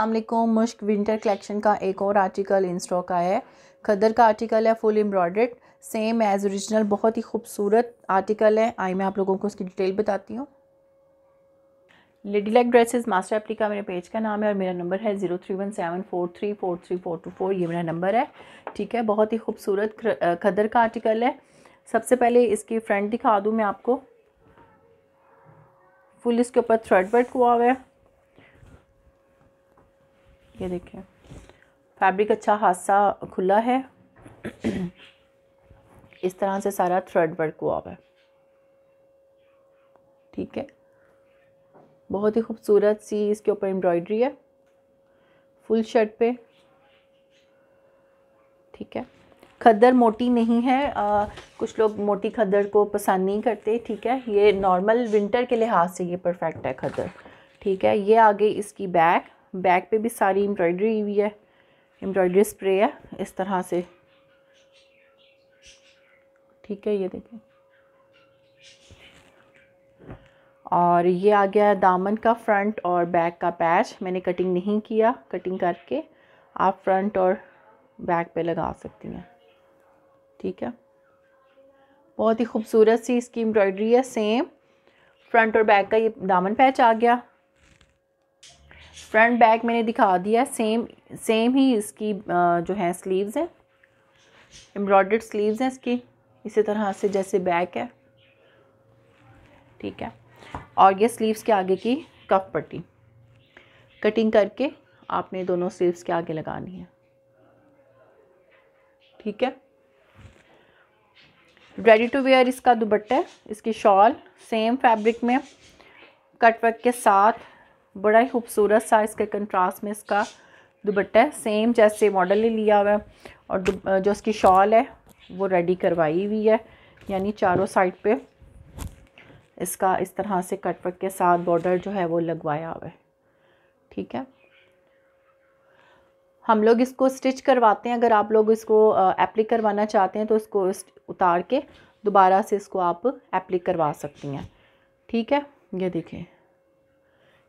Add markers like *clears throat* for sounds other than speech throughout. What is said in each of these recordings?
अलकुम मुश्क winter collection का एक और आर्टिकल इन स्टॉक आया है खदर का आर्टिकल है फुल एम्ब्रॉयड सेम एज़ ओरिजिनल बहुत ही खूबसूरत आर्टिकल है आई मैं आप लोगों को उसकी डिटेल बताती हूँ lady like dresses master applique का मेरे पेज का नाम है और मेरा नंबर है zero three one seven four three four three four two four ये मेरा नंबर है ठीक है बहुत ही खूबसूरत खदर का आर्टिकल है सबसे पहले इसकी फ्रंट दिखा दूँ मैं आपको फुल इसके ऊपर थ्रेड वर्क हुआ हुआ है ये देखें फैब्रिक अच्छा हादसा खुला है *clears throat* इस तरह से सारा थ्रेड वर्क हुआ हुआ है ठीक है बहुत ही खूबसूरत सी इसके ऊपर एम्ब्रॉयडरी है फुल शर्ट पे ठीक है खद्दर मोटी नहीं है आ, कुछ लोग मोटी खद्दर को पसंद नहीं करते ठीक है ये नॉर्मल विंटर के लिहाज से ये परफेक्ट है खद्दर ठीक है ये आ गई इसकी बैग बैक पे भी सारी एम्ब्रॉयडरी हुई है एम्ब्रॉयडरी स्प्रे है इस तरह से ठीक है ये देखें और ये आ गया दामन का फ्रंट और बैक का पैच मैंने कटिंग नहीं किया कटिंग करके आप फ्रंट और बैक पे लगा सकती हैं ठीक है बहुत ही खूबसूरत सी इसकी एम्ब्रॉयडरी है सेम फ्रंट और बैक का ये दामन पैच आ गया फ्रंट बैक मैंने दिखा दिया सेम सेम ही इसकी जो है स्लीव्स हैं एम्ब्रॉयड स्लीव्स हैं इसकी इसी तरह से जैसे बैक है ठीक है और ये स्लीव्स के आगे की कफ पट्टी कटिंग करके आपने दोनों स्लीव्स के आगे लगानी है ठीक है रेडी टू वेयर इसका दुबट्टा है इसकी शॉल सेम फैब्रिक में कटवर्क के साथ बड़ा ही खूबसूरत सा इसके कंट्रास्ट में इसका दुबट्टा है सेम जैसे मॉडल ही लिया हुआ है और जो इसकी शॉल है वो रेडी करवाई हुई है यानी चारों साइड पे इसका इस तरह से कटवर्क के साथ बॉर्डर जो है वो लगवाया हुआ है ठीक है हम लोग इसको स्टिच करवाते हैं अगर आप लोग इसको एप्लिक करवाना चाहते हैं तो इसको उतार के दोबारा से इसको आप एप्लिक करवा सकती हैं ठीक है ये देखें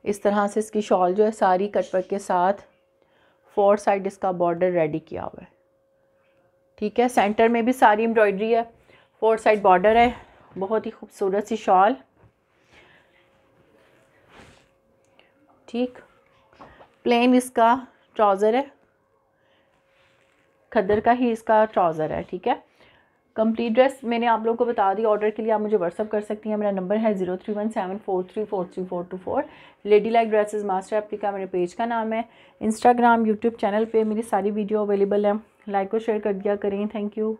इस तरह से इसकी शॉल जो है सारी कटवर्क के साथ फोर साइड इसका बॉर्डर रेडी किया हुआ है ठीक है सेंटर में भी सारी एम्ब्रॉयडरी है फोर साइड बॉर्डर है बहुत ही खूबसूरत सी शॉल ठीक प्लेन इसका ट्राउज़र है खदर का ही इसका ट्राउज़र है ठीक है कंप्लीट ड्रेस मैंने आप लोगों को बता दी ऑर्डर के लिए आप मुझे व्हाट्सअप कर सकती हैं मेरा नंबर है zero three one seven four three four three four two four lady like dresses master applique का मेरे पेज का नाम है इंस्टाग्राम यूट्यूब चैनल पे मेरी सारी वीडियो अवेलेबल है लाइक और शेयर कर दिया करें थैंक यू